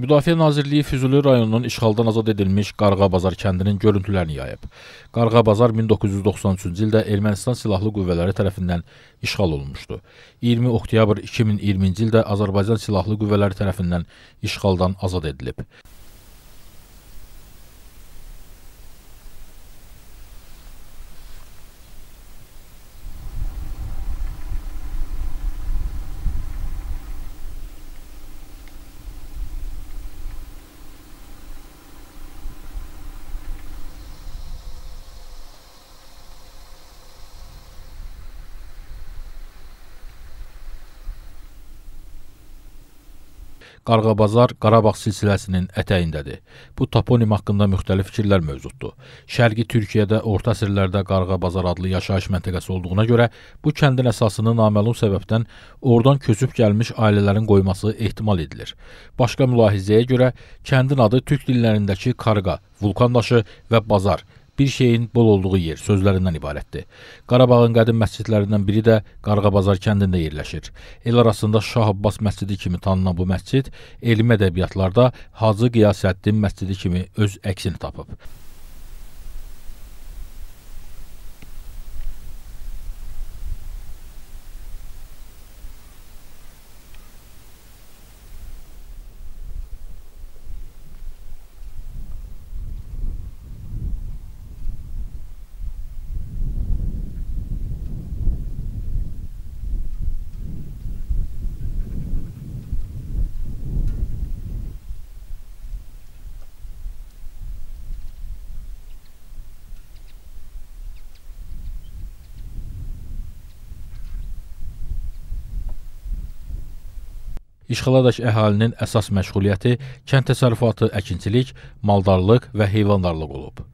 Müdafiə Nazirliyi Füzuli rayonunun işğaldan azad edilmiş Qarğabazar kəndinin görüntülərini yayıb. Qarğabazar 1993-cü ildə Ermənistan Silahlı Qüvvələri tərəfindən işğal olunmuşdu. 20 oktyabr 2020-ci ildə Azərbaycan Silahlı Qüvvələri tərəfindən işğaldan azad edilib. Qarğabazar Qarabağ silsiləsinin ətəyindədir. Bu toponim haqqında müxtəlif fikirlər mövcuddur. Şərqi Türkiyədə orta əsrlərdə Qarğabazar adlı yaşayış məntəqəsi olduğuna görə bu kəndin əsasını naməlum səbəbdən oradan köçüb gəlmiş ailələrin qoyması ehtimal edilir. Başqa mülahizəyə görə kəndin adı türk dillərindəki Qarğa, vulkan daşı və bazar bir şeyin bol olduğu yer sözlərindən ibarətdir. Qarabağın qədim məscidlərindən biri də Qarğabazar kəndində yerləşir. El arasında Şah Abbas məscidi kimi tanınan bu məscid elmi ədəbiyyatlarda Hacı Qiyasəddin məscidi kimi öz əksini tapıb. İşğaladakı əhalinin əsas məşğuliyyəti kənd təsərrüfatı, əkinçilik, maldarlıq və heyvandarlıq olub.